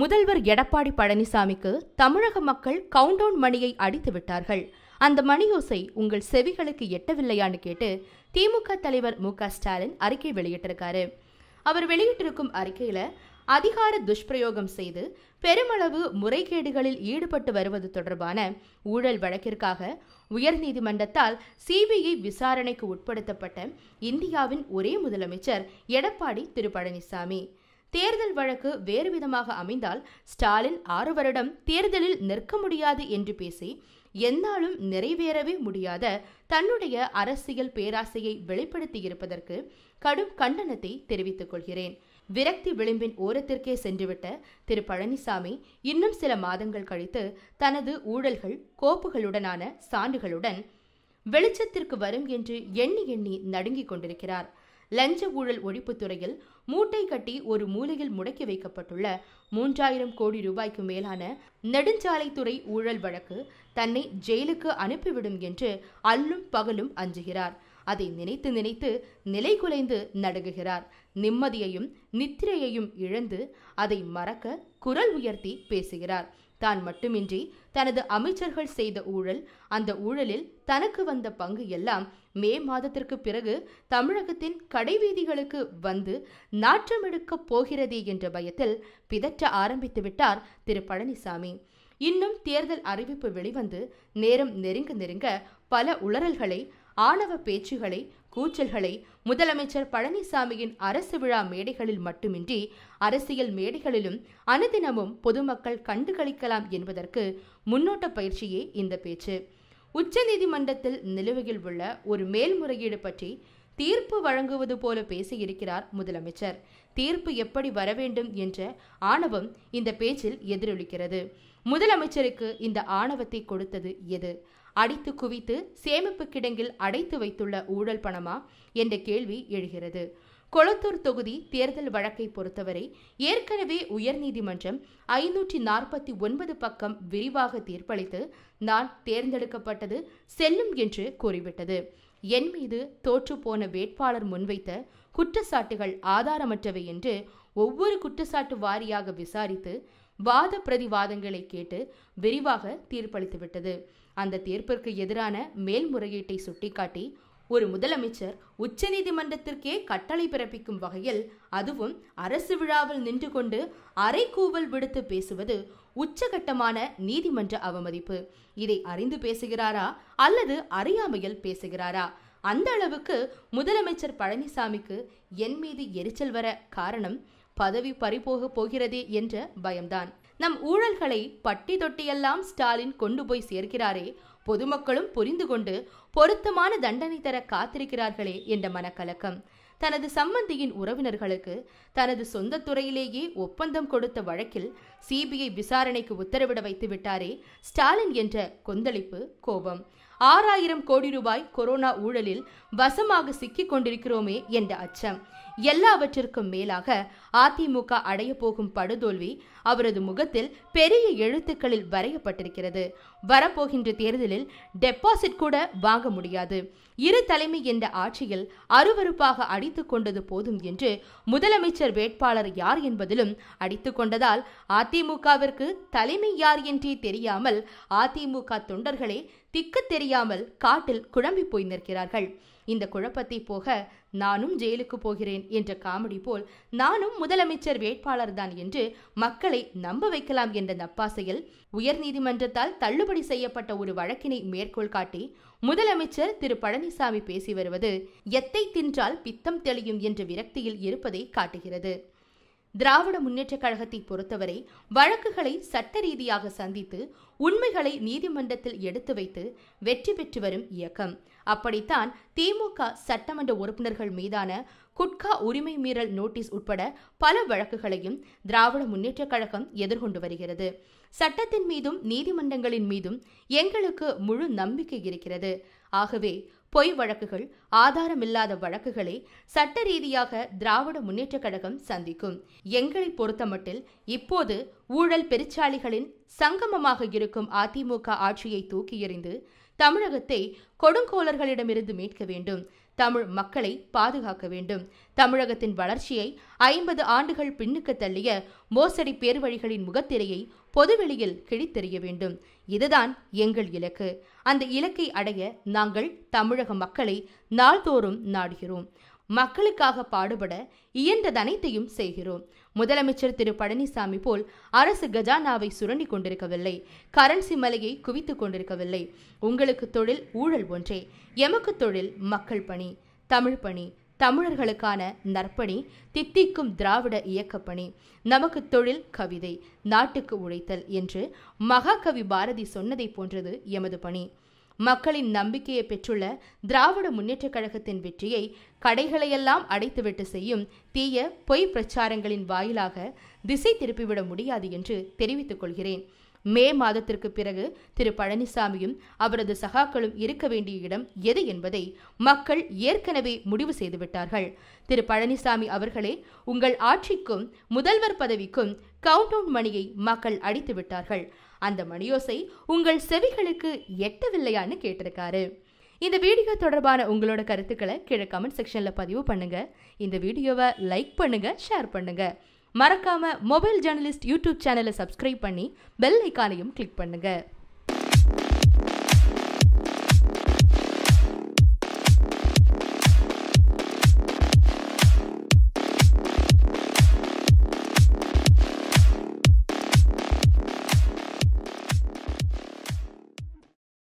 முதல்வர் எடப்பாடி பழனிசாமிக்கு தமிழக மக்கள் கவுண்டவுன் மணியை அடித்து விட்டார்கள் அந்த மணியோசை உங்கள் செவிகளுக்கு எட்டவில்லையான்னு கேட்டு திமுக தலைவர் மு ஸ்டாலின் அறிக்கை வெளியிட்டிருக்காரு அவர் வெளியிட்டிருக்கும் அறிக்கையில அதிகார துஷ்பிரயோகம் செய்து பெருமளவு முறைகேடுகளில் ஈடுபட்டு வருவது தொடர்பான ஊழல் வழக்கிற்காக உயர்நீதிமன்றத்தால் சிபிஐ விசாரணைக்கு உட்படுத்தப்பட்ட இந்தியாவின் ஒரே முதலமைச்சர் எடப்பாடி திரு பழனிசாமி தேர்தல் வழக்கு வேறு விதமாக அமைந்தால் ஸ்டாலின் ஆறு வருடம் தேர்தலில் நிற்க முடியாது என்று பேசி எந்நாளும் நிறைவேறவே முடியாத தன்னுடைய அரசியல் பேராசையை வெளிப்படுத்தியிருப்பதற்கு கடும் கண்டனத்தை தெரிவித்துக் கொள்கிறேன் விரக்தி விளிம்பின் ஓரத்திற்கே சென்றுவிட்ட திரு பழனிசாமி இன்னும் சில மாதங்கள் கழித்து தனது ஊழல்கள் கோப்புகளுடனான சான்றுகளுடன் வெளிச்சத்திற்கு வரும் என்று எண்ணி எண்ணி நடுங்கிக் கொண்டிருக்கிறார் லஞ்ச ஊழல் ஒழிப்புத்துறையில் மூட்டை கட்டி ஒரு மூலையில் முடக்கி வைக்கப்பட்டுள்ள மூன்றாயிரம் கோடி ரூபாய்க்கு மேலான நெடுஞ்சாலைத்துறை ஊழல் வழக்கு தன்னை ஜெயிலுக்கு அனுப்பிவிடும் என்று அல்லும் பகலும் அஞ்சுகிறார் அதை நினைத்து நினைத்து நிலை குலைந்து நடுகுகிறார் நிம்மதியையும் நித்திரையையும் இழந்து அதை மறக்க குரல் உயர்த்தி பேசுகிறார் தான் மட்டுமின்றி தனது அமைச்சர்கள் செய்த ஊழல் அந்த ஊழலில் தனக்கு வந்த பங்கு எல்லாம் மே மாதத்திற்கு பிறகு தமிழகத்தின் கடைவீதிகளுக்கு வந்து நாற்றம் எடுக்கப் போகிறதே என்ற பயத்தில் பிதற்ற ஆரம்பித்து விட்டார் திரு பழனிசாமி இன்னும் தேர்தல் அறிவிப்பு வெளிவந்து நேரம் நெருங்க நெருங்க பல உளறல்களை ஆணவ பேச்சுகளை கூச்சல்களை முதலமைச்சர் பழனிசாமியின் அரசு விழா மேடைகளில் மட்டுமின்றி அரசியல் மேடைகளிலும் அனுதினமும் பொதுமக்கள் கண்டுகளிக்கலாம் என்பதற்கு முன்னோட்ட பயிற்சியே இந்த பேச்சு உச்சநீதிமன்றத்தில் நிலுவையில் உள்ள ஒரு மேல்முறையீடு பற்றி தீர்ப்பு வழங்குவது போல பேசியிருக்கிறார் முதலமைச்சர் தீர்ப்பு எப்படி வரவேண்டும் என்ற ஆணவம் இந்த பேச்சில் எதிரொலிக்கிறது முதலமைச்சருக்கு இந்த ஆணவத்தை கொடுத்தது எது அடித்து குவித்து சேமிப்பு கிடங்கில் அடைத்து வைத்துள்ள ஊழல் பணமா என்ற கேள்வி எழுகிறது கொளத்தூர் தொகுதி தேர்தல் வழக்கை பொறுத்தவரை ஏற்கனவே உயர்நீதிமன்றம் ஐநூற்றி நாற்பத்தி ஒன்பது பக்கம் விரிவாக தீர்ப்பளித்து நான் தேர்ந்தெடுக்கப்பட்டது செல்லும் என்று கூறிவிட்டது என் மீது தோற்றுப்போன வேட்பாளர் முன்வைத்த குற்றச்சாட்டுகள் ஆதாரமற்றவை என்று ஒவ்வொரு குற்றச்சாட்டு வாரியாக விசாரித்து வாத பிரதிவாதங்களை கேட்டு விரிவாக தீர்ப்பளித்துவிட்டது அந்த தீர்ப்பிற்கு எதிரான மேல்முறையீட்டை சுட்டிக்காட்டி ஒரு முதலமைச்சர் உச்சநீதிமன்றத்திற்கே கட்டளை பிறப்பிக்கும் வகையில் அதுவும் அரசு விழாவில் நின்று கொண்டு அரைக்கூவல் விடுத்து பேசுவது உச்சகட்டமான நீதிமன்ற அவமதிப்பு இதை அறிந்து பேசுகிறாரா அல்லது அறியாமையில் பேசுகிறாரா அந்த அளவுக்கு முதலமைச்சர் பழனிசாமிக்கு என் மீது எரிச்சல் வர காரணம் பதவி பறிபோக போகிறதே என்ற பயம்தான் நம் ஊழல்களை பட்டி தொட்டியெல்லாம் ஸ்டாலின் கொண்டு போய் சேர்க்கிறாரே பொதுமக்களும் புரிந்து கொண்டு பொருத்தமான தண்டனை தர காத்திருக்கிறார்களே என்ற மனக்கலக்கம் தனது சம்பந்தியின் உறவினர்களுக்கு தனது சொந்த துறையிலேயே ஒப்பந்தம் கொடுத்த வழக்கில் சிபிஐ விசாரணைக்கு உத்தரவிட வைத்து விட்டாரே ஸ்டாலின் என்ற கொந்தளிப்பு கோபம் ஆறாயிரம் கோடி ரூபாய் கொரோனா ஊழலில் வசமாக சிக்கிக் கொண்டிருக்கிறோமே என்ற அச்சம் எல்லாவற்றிற்கும் மேலாக அதிமுக அடைய போகும் படுதோல்வி அவரது முகத்தில் பெரிய எழுத்துக்களில் வரையப்பட்டிருக்கிறது வரப்போகின்ற தேர்தலில் டெபாசிட் கூட வாங்க முடியாது இரு தலைமை என்ற ஆட்சியில் அருவறுப்பாக அடித்துக் கொண்டது போதும் என்று முதலமைச்சர் வேட்பாளர் யார் என்பதிலும் அடித்துக் கொண்டதால் அதிமுகவிற்கு தலைமை யார் என்றே தெரியாமல் அதிமுக தொண்டர்களே திக்கு தெரியாமல் காட்டில் குழம்பி போய் நிற்கிறார்கள் இந்த குழப்பத்தை போக நானும் ஜெயிலுக்கு போகிறேன் என்ற காமெடி போல் நானும் முதலமைச்சர் வேட்பாளர்தான் என்று மக்களை நம்ப வைக்கலாம் என்ற நப்பாசையில் உயர்நீதிமன்றத்தால் தள்ளுபடி செய்யப்பட்ட ஒரு வழக்கினை மேற்கோள் காட்டி முதலமைச்சர் திரு பழனிசாமி பேசி வருவது எத்தை தின்றால் பித்தம் தெளியும் என்ற விரக்தியில் இருப்பதை காட்டுகிறது திராவிட முன்னேற்றக் கழகத்தை பொறுத்தவரை வழக்குகளை சட்ட ரீதியாக சந்தித்து உண்மைகளை நீதிமன்றத்தில் எடுத்து வைத்து வெற்றி பெற்று வரும் இயக்கம் அப்படித்தான் திமுக சட்டமன்ற உறுப்பினர்கள் மீதான குட்கா உரிமை மீறல் நோட்டீஸ் உட்பட பல வழக்குகளையும் திராவிட முன்னேற்றக் கழகம் எதிர்கொண்டு வருகிறது சட்டத்தின் மீதும் நீதிமன்றங்களின் மீதும் எங்களுக்கு முழு நம்பிக்கை இருக்கிறது ஆகவே பொய் வழக்குகள் ஆதாரமில்லாத வழக்குகளை சட்ட ரீதியாக திராவிட முன்னேற்றக் கழகம் சந்திக்கும் எங்களை பொறுத்தமட்டில் இப்போது ஊழல் பெருச்சாளிகளின் சங்கமமாக இருக்கும் அதிமுக ஆட்சியை தூக்கி எறிந்து தமிழகத்தை கொடுங்கோலர்களிடமிருந்து மீட்க வேண்டும் தமிழ் மக்களை பாதுகாக்க வேண்டும் தமிழகத்தின் வளர்ச்சியை ஐம்பது ஆண்டுகள் பின்னுக்கு தள்ளிய மோசடி பேர்வழிகளின் முகத்திரையை பொதுவெளியில் கிழித்தெறிய வேண்டும் இதுதான் எங்கள் இலக்கு அந்த இலக்கை அடைய நாங்கள் தமிழக மக்களை நாள்தோறும் நாடுகிறோம் மக்களுக்காக பாடுபட இயன்றதனைத்தையும் செய்கிறோம் முதலமைச்சர் திரு பழனிசாமி போல் அரசு கஜானாவை சுரண்டி கொண்டிருக்கவில்லை கரன்சி மலையை குவித்துக் கொண்டிருக்கவில்லை உங்களுக்கு தொழில் ஊழல் ஒன்றே எமக்கு தொழில் மக்கள் பணி தமிழ் பணி தமிழர்களுக்கான நற்பணி தித்திக்கும் திராவிட இயக்கப்பணி நமக்கு தொழில் கவிதை நாட்டுக்கு உழைத்தல் என்று மகாகவி பாரதி சொன்னதை போன்றது எமது பணி மக்களின் நம்பிக்கையை பெற்றுள்ள திராவிட முன்னேற்றக் கழகத்தின் வெற்றியை கடைகளையெல்லாம் அடைத்துவிட்டு செய்யும் தீய பொய் பிரச்சாரங்களின் வாயிலாக திசை திருப்பிவிட முடியாது என்று தெரிவித்துக் கொள்கிறேன் மே மாதத்திற்கு பிறகு திரு பழனிசாமியும் அவரது சகாக்களும் இருக்க வேண்டிய இடம் எது என்பதை மக்கள் ஏற்கனவே முடிவு செய்துவிட்டார்கள் திரு பழனிசாமி அவர்களே உங்கள் ஆட்சிக்கும் முதல்வர் பதவிக்கும் கவுண்டவுன் மணியை மக்கள் அடித்து விட்டார்கள் அந்த மணியோசை உங்கள் செவிகளுக்கு எட்டவில்லையான்னு கேட்டிருக்காரு இந்த வீடியோ தொடர்பான உங்களோட கருத்துக்களை கீழே கமெண்ட் செக்ஷனில் பதிவு பண்ணுங்க இந்த வீடியோவை லைக் பண்ணுங்க ஷேர் பண்ணுங்க மறக்காம மொபைல் ஜேர்னலிஸ்ட் யூடியூப் சேனலை சப்ஸ்கிரைப் பண்ணி பெல் ஐக்கானையும் கிளிக் பண்ணுங்கள்